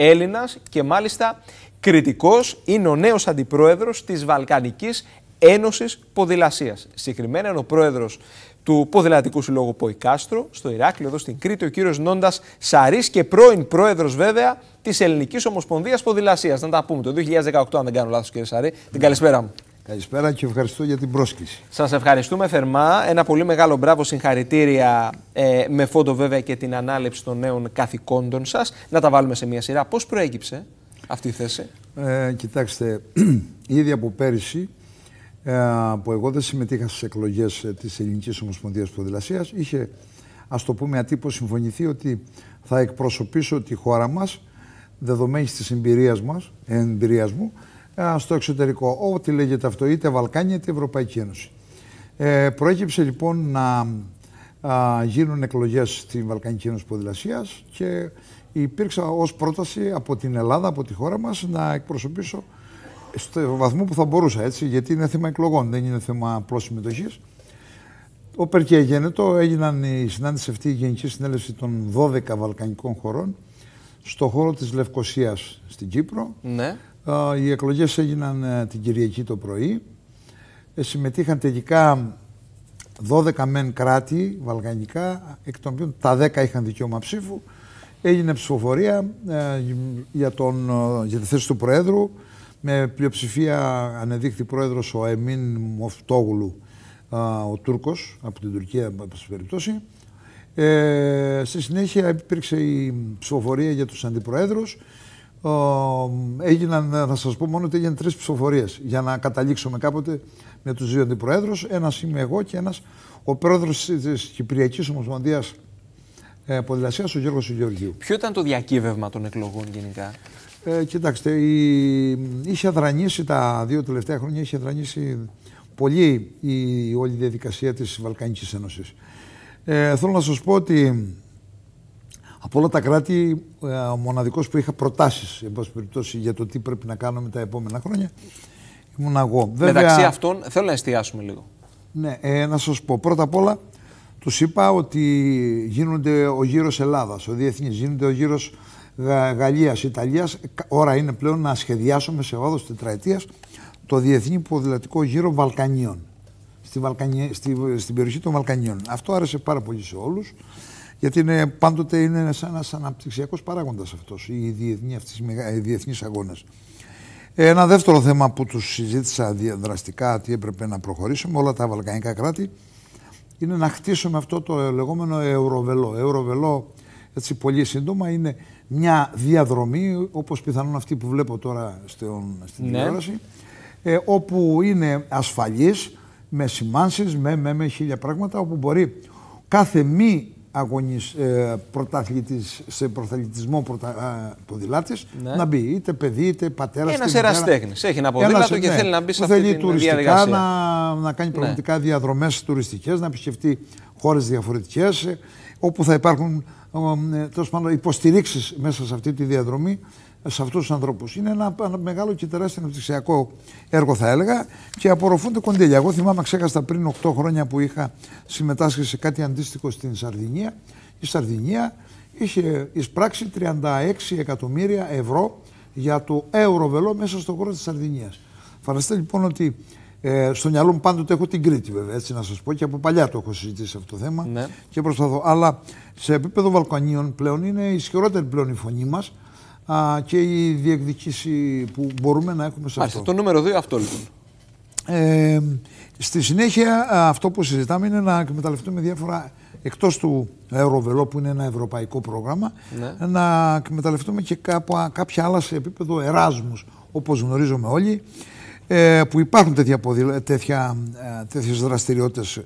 Έλληνας και μάλιστα κριτικός είναι ο νέος αντιπρόεδρος της Βαλκανικής Ένωσης Ποδηλασίας. Συγκεκριμένα είναι ο πρόεδρος του Ποδηλατικού Συλλόγου Ποϊκάστρο στο Ηράκλειο, εδώ στην Κρήτη, ο κύριος Νόντας Σαρή και πρώην πρόεδρος βέβαια της Ελληνικής Ομοσπονδίας Ποδηλασίας. Να τα πούμε το 2018, αν δεν κάνω λάθος, κύριε Σαρή. Την καλησπέρα μου. Καλησπέρα και ευχαριστώ για την πρόσκληση. Σας ευχαριστούμε θερμά. Ένα πολύ μεγάλο μπράβο, συγχαρητήρια ε, με φόντο βέβαια και την ανάληψη των νέων καθηκόντων σας. Να τα βάλουμε σε μία σειρά. Πώς προέκυψε αυτή η θέση, ε, Κοιτάξτε, ήδη από πέρυσι ε, που εγώ δεν συμμετείχα στις εκλογές ε, της Ελληνικής Ομοσπονδίας Ποδηλασίας, είχε ας το πούμε ατύπως συμφωνηθεί ότι θα εκπροσωπήσω τη χώρα μας δεδομένης της εμπειρίας μου στο εξωτερικό. Ό,τι λέγεται αυτό, είτε Βαλκάνια είτε Ευρωπαϊκή Ένωση. Ε, προέκυψε λοιπόν να α, γίνουν εκλογές στην Βαλκανική Ένωση Ποδηλασίας και υπήρξα ως πρόταση από την Ελλάδα, από τη χώρα μας, να εκπροσωπήσω στο βαθμό που θα μπορούσα, έτσι, γιατί είναι θέμα εκλογών, δεν είναι θέμα απλώς συμμετοχής. Ο και Γένετο έγιναν η συνάντηση αυτή η Γενική Συνέλευση των 12 Βαλκανικών χωρών στο χώρο της Λευκοσίας στην Κύπρο. Ναι. Οι εκλογές έγιναν ε, την Κυριακή το πρωί. Ε, συμμετείχαν τελικά 12 μεν κράτη βαλγανικά, εκ των οποίων τα 10 είχαν δικαίωμα ψήφου. Έγινε ψηφοφορία ε, για, τον, για τη θέση του Προέδρου. Με πλειοψηφία ανεδείχθη πρόεδρος ο Εμίν Μοφτόγλου, ο Τούρκος, από την Τουρκία, την περιπτώσει. Ε, στη συνέχεια υπήρξε η ψηφοφορία για τους αντιπροέδρους έγιναν, θα σας πω μόνο ότι έγιναν τρεις ψηφοφορίες για να καταλήξουμε κάποτε με τους δύο αντιπροέδρους. Ένας είμαι εγώ και ένας ο πρόεδρος της Κυπριακής Ομοσπονδίας ε, ο Γιώργος Γεωργίου. Ποιο ήταν το διακύβευμα των εκλογών γενικά. Ε, κοιτάξτε, η, είχε αδρανίσει τα δύο τελευταία χρόνια, είχε αδρανίσει πολύ η όλη διαδικασία της Βαλκανικής Ένωσης. Ε, θέλω να σας πω ότι από όλα τα κράτη, ε, ο μοναδικός που είχα προτάσεις για το τι πρέπει να κάνουμε τα επόμενα χρόνια ήμουν εγώ. Βέβαια, Μεταξύ αυτών, θέλω να εστιάσουμε λίγο. Ναι, ε, να σας πω πρώτα απ' όλα, τους είπα ότι γίνονται ο γύρος Ελλάδας, ο διεθνής, γίνεται ο γύρος Γαλλίας, Γαλλίας, Ιταλίας. Ώρα είναι πλέον να σχεδιάσουμε σε όδο τετραετίας το διεθνή ποδηλατικό γύρο Βαλκανίων. Στη Βαλκανι... στη... Στην περιοχή των Βαλκανίων. Αυτό άρεσε πάρα πολύ σε όλους. Γιατί είναι, πάντοτε είναι ένας αναπτυξιακός παράγοντας αυτός, οι διεθνείς αγώνες. Ένα δεύτερο θέμα που τους συζήτησα δραστικά τι έπρεπε να προχωρήσουμε, όλα τα βαλκανικά κράτη, είναι να χτίσουμε αυτό το λεγόμενο Ευρωβελό. Ευρωβελό, έτσι πολύ σύντομα, είναι μια διαδρομή, όπως πιθανόν αυτή που βλέπω τώρα στην ναι. ε, όπου είναι ασφαλής, με σημάνσεις, με, με χίλια πράγματα, όπου μπορεί κάθε μη αγωνισ... ε, σε πρωταθλητισμό πρωτα, ε, ποδηλάτης ναι. να μπει είτε παιδί είτε πατέρα. Ένας εραστέχνη. Έχει ένα ποδήλατο Ένας, και ναι. θέλει να μπει σε αυτή τη διαδικασία. Να, να κάνει ναι. πραγματικά ναι. διαδρομές τουριστικές, να επισκεφτεί χώρες διαφορετικές, ε, όπου θα υπάρχουν ε, πάνω υποστηρίξεις μέσα σε αυτή τη διαδρομή σε αυτούς τους ανθρώπους. Είναι ένα, μεγάλο και τεράστιο αναπτυξιακό έργο, θα έλεγα, και απορροφούνται κονδύλια. Εγώ θυμάμαι, ξέχασα πριν 8 χρόνια που είχα συμμετάσχει σε κάτι αντίστοιχο στην Σαρδινία. Η Σαρδινία είχε εισπράξει 36 εκατομμύρια ευρώ για το Ευρωβελό μέσα στον χώρο της Σαρδινίας. Φανταστείτε λοιπόν ότι ε, στο μυαλό μου πάντοτε έχω την Κρήτη, βέβαια, έτσι να σας πω και από παλιά το έχω συζητήσει αυτό το θέμα ναι. και προσπαθώ. Αλλά σε επίπεδο Βαλκανίων πλέον είναι ισχυρότερη πλέον η φωνή μας α, και η διεκδικήση που μπορούμε να έχουμε σε αυτό. το νούμερο 2 αυτό λοιπόν. Ε, στη συνέχεια αυτό που συζητάμε είναι να εκμεταλλευτούμε διάφορα εκτός του Ευρωβελό που είναι ένα ευρωπαϊκό πρόγραμμα ναι. να εκμεταλλευτούμε και κάπου, κάποια άλλα σε επίπεδο εράσμους όπως γνωρίζουμε όλοι ε, που υπάρχουν τέτοια, τέτοια, ε, τέτοιες δραστηριότητες.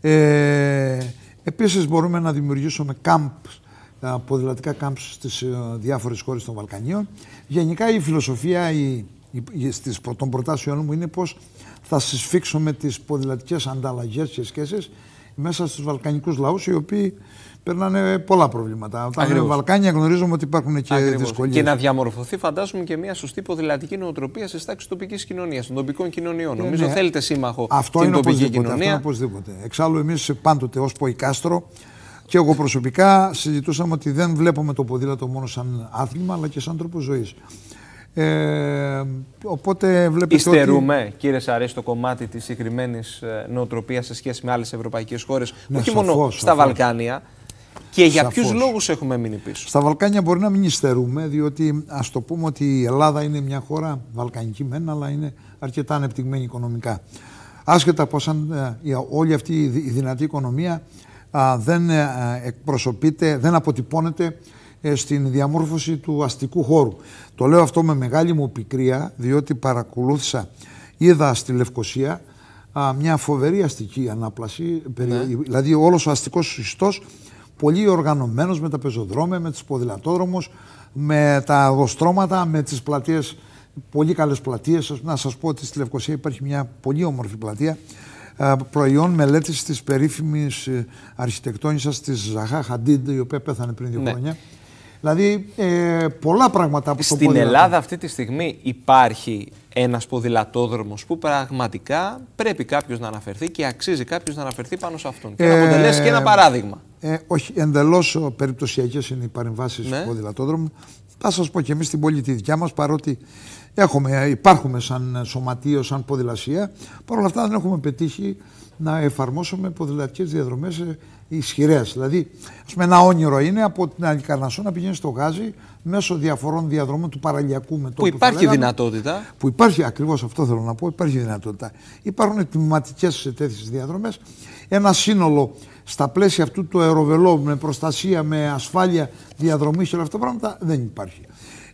Ε, επίσης μπορούμε να δημιουργήσουμε camps ποδηλατικά κάμψη στις ε, διάφορες χώρες των Βαλκανίων. Γενικά η φιλοσοφία η, η, στις, των προτάσεων μου είναι πως θα συσφίξουμε τις ποδηλατικές ανταλλαγές και σχέσεις μέσα στους βαλκανικούς λαούς οι οποίοι περνάνε πολλά προβλήματα. Όταν Βαλκάνια γνωρίζουμε ότι υπάρχουν και δυσκολίες. Και να διαμορφωθεί, φαντάζομαι, και μια σωστή ποδηλατική νοοτροπία στι τάξει τοπικής κοινωνίας, των τοπικών κοινωνιών. Ε, Νομίζω ναι. θέλετε σύμμαχο αυτό τοπική κοινωνία. Αυτό είναι οπωσδήποτε. Εξάλλου, εμείς πάντοτε ως Ποϊκάστρο και εγώ προσωπικά συζητούσαμε ότι δεν βλέπουμε το ποδήλατο μόνο σαν άθλημα, αλλά και σαν τρόπο ζωής. Ε, οπότε βλέπετε Υστερούμε, ότι... κύριε Σαρέ, στο κομμάτι της συγκεκριμένης ε, νοοτροπίας σε σχέση με άλλες ευρωπαϊκές χώρες, ναι, όχι μόνο στα Βαλκάνια. Και για ποιους λόγους έχουμε μείνει πίσω. Στα Βαλκάνια μπορεί να μην υστερούμε, διότι ας το πούμε ότι η Ελλάδα είναι μια χώρα βαλκανική μεν, αλλά είναι αρκετά ανεπτυγμένη οικονομικά. Άσχετα από ε, όλη αυτή η δυνατή οικονομία δεν ε, ε, εκπροσωπείται, δεν αποτυπώνεται ε, στην διαμόρφωση του αστικού χώρου. Το λέω αυτό με μεγάλη μου πικρία, διότι παρακολούθησα, είδα στη Λευκοσία μια φοβερή αστική ανάπλαση, ναι. δηλαδή όλος ο αστικός ιστός πολύ οργανωμένος με τα πεζοδρόμια, με τις ποδηλατόδρομους, με τα αγοστρώματα, με τις πλατείες, πολύ καλές πλατείες. Να σας πω ότι στη Λευκοσία υπάρχει μια πολύ όμορφη πλατεία ε, προϊόν μελέτης της περίφημης ε, αρχιτεκτόνισσας της Ζαχά Χαντίντ, η οποία πέθανε πριν δύο ναι. χρόνια. Δηλαδή ε, πολλά πράγματα από Στην το Στην Ελλάδα αυτή τη στιγμή υπάρχει ένας ποδηλατόδρομος που πραγματικά πρέπει κάποιος να αναφερθεί και αξίζει κάποιος να αναφερθεί πάνω σε αυτόν. Ε, και να αποτελέσει και ένα παράδειγμα. Ε, όχι, εντελώς περιπτωσιακές είναι οι παρεμβάσεις ναι. ποδηλατόδρομου. Θα σας πω και εμείς στην πολιτική δικιά μας, παρότι Έχουμε, υπάρχουμε σαν σωματείο, σαν ποδηλασία. Παρ' όλα αυτά δεν έχουμε πετύχει να εφαρμόσουμε ποδηλατικές διαδρομές ε, ισχυρές. Δηλαδή, ας πούμε, ένα όνειρο είναι από την Αλικαρνασό να πηγαίνεις στο Γάζι μέσω διαφορών διαδρομών του παραλιακού με μετώπου. Που υπάρχει δυνατότητα. Που υπάρχει, ακριβώς αυτό θέλω να πω, υπάρχει δυνατότητα. Υπάρχουν τμηματικές τέτοιες διαδρομές. Ένα σύνολο στα πλαίσια αυτού του αεροβελό με προστασία, με ασφάλεια διαδρομή και όλα αυτά τα πράγματα δεν υπάρχει.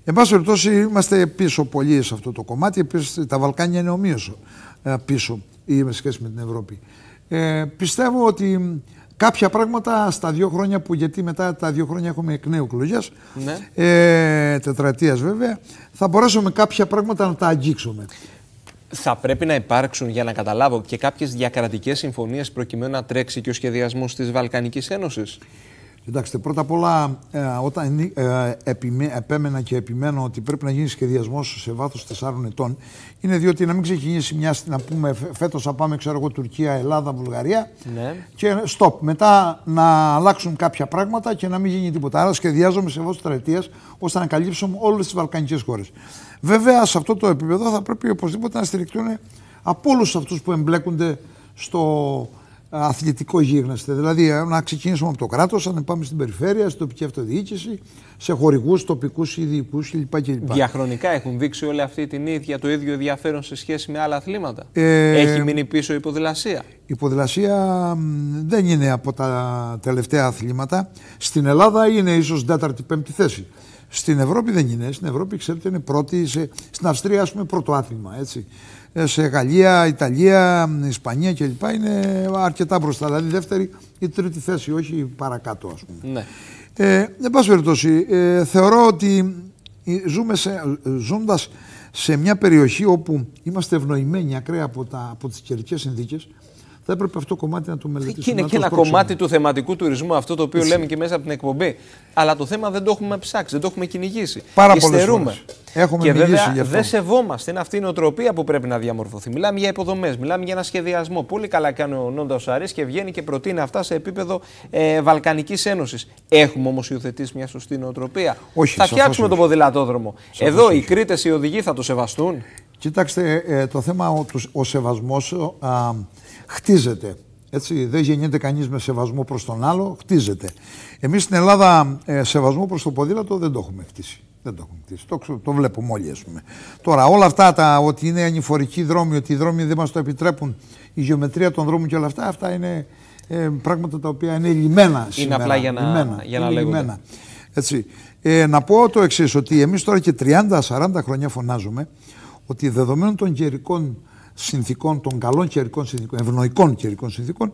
Εν πάση περιπτώσει, είμαστε πίσω πολύ σε αυτό το κομμάτι. Επίσης, τα Βαλκάνια είναι ομοίωσο ε, πίσω ή με σχέση με την Ευρώπη. Ε, πιστεύω ότι κάποια πράγματα στα δύο χρόνια που, γιατί μετά τα δύο χρόνια έχουμε εκ νέου εκλογές, ναι. ε, βέβαια, θα μπορέσουμε κάποια πράγματα να τα αγγίξουμε. Θα πρέπει να υπάρξουν, για να καταλάβω, και κάποιες διακρατικές συμφωνίες προκειμένου να τρέξει και ο σχεδιασμός της Βαλκανικής Ένωσης. Κοιτάξτε, πρώτα απ' όλα, ε, όταν ε, επιμέ, επέμενα και επιμένω ότι πρέπει να γίνει σχεδιασμός σε βάθος 4 ετών, είναι διότι να μην ξεκινήσει μια, να πούμε, φέτος θα πάμε, ξέρω εγώ, Τουρκία, Ελλάδα, Βουλγαρία. Ναι. Και stop. Μετά να αλλάξουν κάποια πράγματα και να μην γίνει τίποτα. Άρα σχεδιάζομαι σε βάθος τετραετίας ώστε να καλύψουμε όλες τις βαλκανικές χώρες. Βέβαια, σε αυτό το επίπεδο θα πρέπει οπωσδήποτε να στηριχτούν από όλους αυτούς που εμπλέκονται στο, αθλητικό γίγνεσθε. Δηλαδή ε, να ξεκινήσουμε από το κράτος, να πάμε στην περιφέρεια, στην τοπική αυτοδιοίκηση, σε χορηγούς, τοπικούς ειδικούς κλπ. κλπ. Διαχρονικά έχουν δείξει όλη αυτή την ίδια, το ίδιο ενδιαφέρον σε σχέση με άλλα αθλήματα. Ε, Έχει μείνει πίσω η ποδηλασία. Η ποδηλασία δεν είναι από τα τελευταία αθλήματα. Στην Ελλάδα είναι ίσως τέταρτη-πέμπτη θέση. Στην Ευρώπη δεν είναι. Στην Ευρώπη, ξέρετε, είναι πρώτη. Σε... Στην Αυστρία, ας πούμε, πρώτο άθλημα. Έτσι. Ε, σε Γαλλία, Ιταλία, Ισπανία κλπ. είναι αρκετά μπροστά. Δηλαδή δεύτερη ή τρίτη θέση, όχι παρακάτω ας πούμε. Ναι. Ε, εν πάση περιπτώσει, ε, θεωρώ ότι ε, ζούμε σε, σε μια περιοχή όπου είμαστε ευνοημένοι ακραία από, τα, από τις καιρικές συνθήκες, θα έπρεπε αυτό το κομμάτι να το μελετήσουμε. Και είναι και ένα κομμάτι του θεματικού τουρισμού, αυτό το οποίο λέμε και μέσα από την εκπομπή. Αλλά το θέμα δεν το έχουμε ψάξει, δεν το έχουμε κυνηγήσει. Πάρα πολύ Έχουμε και βέβαια γι αυτό. δεν σεβόμαστε. Είναι αυτή η νοοτροπία που πρέπει να διαμορφωθεί. Μιλάμε για υποδομές, μιλάμε για ένα σχεδιασμό. Πολύ καλά κάνει ο Νόντας Σαρής και βγαίνει και προτείνει αυτά σε επίπεδο ε, Βαλκανικής Ένωσης. Έχουμε όμως υιοθετήσει μια σωστή νοοτροπία. Όχι, θα φτιάξουμε τον ποδηλατόδρομο. Εδώ οι Κρήτες, οι οδηγοί θα το σεβαστούν. Κοιτάξτε, ε, ε, το θέμα ο, ο σεβασμός χτίζεται. Έτσι, δεν γεννιέται κανείς με σεβασμό προς τον άλλο, χτίζεται. Εμείς στην Ελλάδα ε, σεβασμό προς το ποδήλατο δεν το έχουμε χτίσει. Δεν το έχουμε χτίσει. Το, το βλέπουμε όλοι, ας πούμε. Τώρα, όλα αυτά τα ότι είναι ανηφορικοί δρόμοι, ότι οι δρόμοι δεν μας το επιτρέπουν, η γεωμετρία των δρόμων και όλα αυτά, αυτά είναι ε, πράγματα τα οποία είναι λυμμένα σήμερα. Είναι απλά για να, λιμένα, να Έτσι. Ε, να πω το εξής, ότι εμείς τώρα και 30-40 χρόνια φωνάζουμε ότι δεδομένων των καιρικών συνθήκων, των καλών καιρικών συνθήκων, ευνοϊκών καιρικών συνθήκων,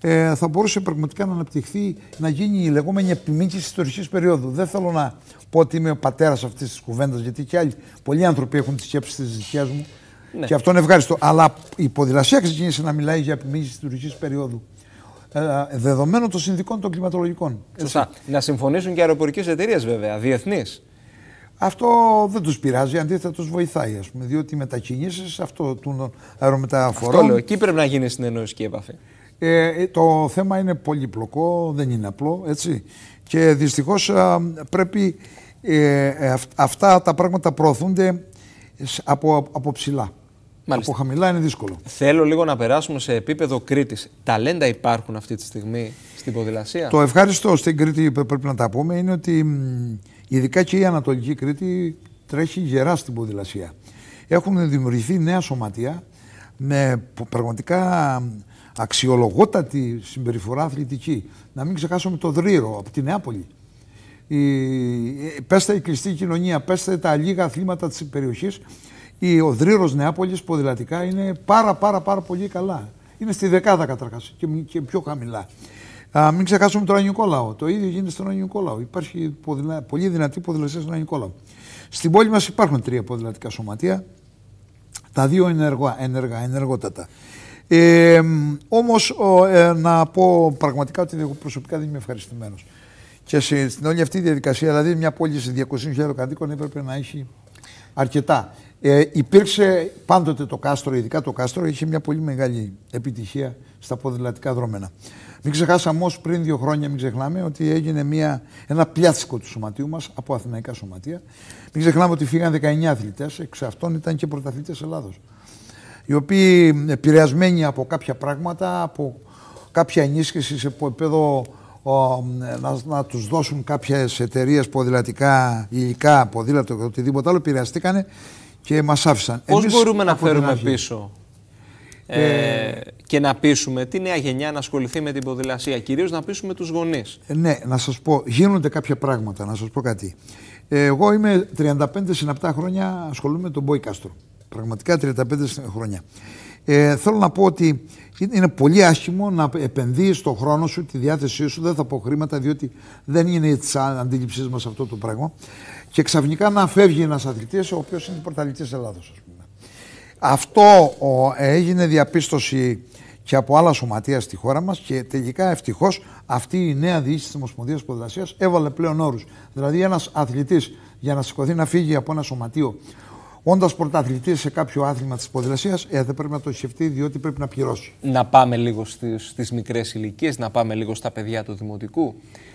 ε, θα μπορούσε πραγματικά να αναπτυχθεί, να γίνει η λεγόμενη επιμήκυση της ιστορικής περίοδου. Δεν θέλω να πω ότι είμαι ο πατέρας αυτής της κουβέντας, γιατί και άλλοι πολλοί άνθρωποι έχουν τις σκέψεις της δικιάς μου. Ναι. Και αυτό είναι ευχάριστο. Αλλά η ποδηλασία ξεκίνησε να μιλάει για επιμήκυση της ιστορικής περίοδου. Ε, δεδομένων των συνδικών των κλιματολογικών. Σωστά. Να συμφωνήσουν και αεροπορικές εταιρείες, βέβαια, διεθνείς. Αυτό δεν τους πειράζει, αντίθετα τους βοηθάει, ας πούμε, διότι οι μετακινήσεις αυτό των αερομεταφορών. Αυτό λέω. Εκεί πρέπει να γίνεις συνεννόηση και επαφή. Ε, ε, το θέμα είναι πολυπλοκό, δεν είναι απλό, έτσι. Και δυστυχώς πρέπει ε, ε, αυτά τα πράγματα προωθούνται από, από ψηλά. Μάλιστα. Από χαμηλά είναι δύσκολο. Θέλω λίγο να περάσουμε σε επίπεδο Κρήτης. Ταλέντα υπάρχουν αυτή τη στιγμή στην ποδηλασία. Το ευχάριστο στην Κρήτη πρέπει να τα πούμε είναι ότι Ειδικά και η Ανατολική Κρήτη τρέχει γερά στην ποδηλασία. Έχουν δημιουργηθεί νέα σωματεία με πραγματικά αξιολογότατη συμπεριφορά αθλητική. Να μην ξεχάσουμε το Δρύρο από τη Νεάπολη. Η... Ε, πέστε η κλειστή κοινωνία, πέστε τα λίγα αθλήματα της περιοχής. Η... Ο Δρύρος Νεάπολης ποδηλατικά είναι πάρα πάρα πάρα πολύ καλά. Είναι στη δεκάδα καταρχάς και πιο χαμηλά. Α, μην ξεχάσουμε τον Αγιο Το ίδιο γίνεται στον Αγιο Νικόλαο. Υπάρχει ποδηλα... πολύ δυνατή ποδηλασία στον Αγιο Νικόλαο. Στην πόλη μας υπάρχουν τρία ποδηλατικά σωματεία. Τα δύο ενεργά, ενεργά ενεργότατα. Ε, Όμως ε, να πω πραγματικά ότι εγώ προσωπικά δεν είμαι ευχαριστημένος. Και σε, στην όλη αυτή διαδικασία, δηλαδή μια πόλη σε 200.000 κατοίκων έπρεπε να έχει αρκετά. Ε, υπήρξε πάντοτε το κάστρο, ειδικά το κάστρο, είχε μια πολύ μεγάλη επιτυχία στα ποδηλατικά δρόμενα. Μην ξεχάσαμε όμως πριν δύο χρόνια, μην ότι έγινε μια, ένα πιάτσικο του σωματείου μας από αθηναϊκά σωματεία. Μην ξεχνάμε ότι φύγαν 19 αθλητές, εξ αυτών ήταν και πρωταθλητέ Ελλάδος. Οι οποίοι επηρεασμένοι από κάποια πράγματα, από κάποια ενίσχυση σε επίπεδο να, να τους δώσουν κάποιες εταιρείες ποδηλατικά, υλικά, ποδήλατο και οτιδήποτε άλλο, επηρεαστήκανε και μας άφησαν. Πώς μπορούμε να φέρουμε πίσω ε, και να πείσουμε τη νέα γενιά να ασχοληθεί με την ποδηλασία, κυρίως να πείσουμε τους γονείς. Ε, ναι, να σας πω, γίνονται κάποια πράγματα, να σας πω κάτι. Ε, εγώ είμαι 35 συναπτά χρόνια ασχολούμαι με τον Μποϊκάστρο. Πραγματικά 35 χρόνια. Ε, θέλω να πω ότι είναι πολύ άσχημο να επενδύεις τον χρόνο σου, τη διάθεσή σου, δεν θα πω χρήματα διότι δεν είναι τη αντίληψής μας αυτό το πράγμα και ξαφνικά να φεύγει ένας αθλητής ο οποίος είναι πρωταλητής Ελλάδος πούμε. Αυτό έγινε διαπίστωση και από άλλα σωματεία στη χώρα μας και τελικά ευτυχώς αυτή η νέα διοίκηση της Ομοσπονδίας Ποδηλασίας έβαλε πλέον όρους. Δηλαδή, ένας αθλητής για να σηκωθεί να φύγει από ένα σωματείο, όντας πρωταθλητής σε κάποιο άθλημα της ποδηλασίας, ε, δεν πρέπει να το σκεφτεί, διότι πρέπει να πληρώσει. Να πάμε λίγο στις μικρές ηλικίες, να πάμε λίγο στα παιδιά του δημοτικού.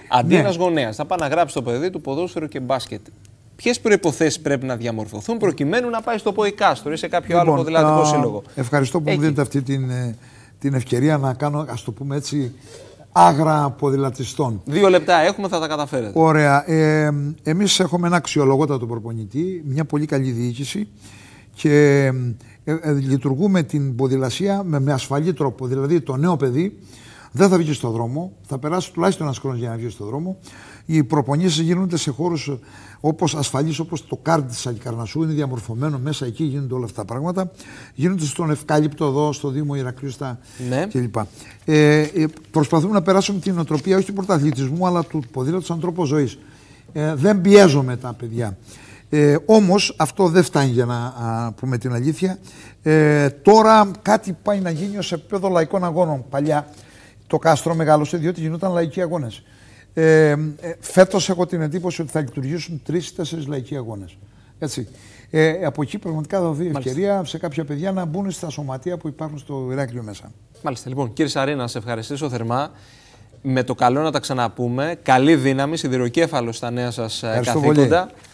Αντί ναι. ένας γονέας θα πάει να γράψει το παιδί του ποδόσφαιρο και μπάσκετ, Ποιες προποθέσει πρέπει να διαμορφωθούν προκειμένου να πάει στο Ποϊκάστρο ή σε κάποιο άλλο λοιπόν, ποδηλατικό σύλλογο. Ευχαριστώ που μου δίνετε αυτή την, ε, την ευκαιρία να κάνω, ας το πούμε έτσι, άγρα ποδηλατιστών. Δύο λεπτά έχουμε, θα τα καταφέρετε. Ωραία. Ε, εμείς έχουμε ένα αξιολογότατο προπονητή, μια πολύ καλή διοίκηση και ε, ε, λειτουργούμε την ποδηλασία με, με ασφαλή τρόπο. Δηλαδή το νέο παιδί δεν θα βγει στον δρόμο, θα περάσει τουλάχιστον ένας χρόνος για να βγει στον δρόμο. Οι προπονήσεις γίνονται σε χώρους ε, όπως ασφαλείς, όπως το κάρτι τη Αλικαρνασού, είναι διαμορφωμένο μέσα εκεί, γίνονται όλα αυτά τα πράγματα. Γίνονται στον Ευκάλυπτο εδώ, στο Δήμο Ηρακλείου ναι. κλπ. Ε, ε, προσπαθούμε να περάσουμε την οτροπία όχι του πρωταθλητισμού, αλλά του ποδήλατου σαν τρόπο ζωής. Ε, δεν πιέζομαι τα παιδιά. Ε, Όμως αυτό δεν φτάνει για να πούμε την αλήθεια. Ε, τώρα κάτι πάει να γίνει ως επίπεδο λαϊκών αγώνων. Παλιά το κάστρο μεγάλωσε διότι γινόταν λαϊκοί αγώνες. Ε, ε Φέτος έχω την εντύπωση ότι θα λειτουργήσουν τρει-τέσσερι λαϊκοί αγώνες. Έτσι. Ε, από εκεί πραγματικά θα ευκαιρία σε κάποια παιδιά να μπουν στα σωματεία που υπάρχουν στο Ηράκλειο μέσα. Μάλιστα. Λοιπόν, κύριε Σαρίνα, να σε ευχαριστήσω θερμά. Με το καλό να τα ξαναπούμε. Καλή δύναμη, σιδηροκέφαλος στα νέα σας ε, καθήκοντα.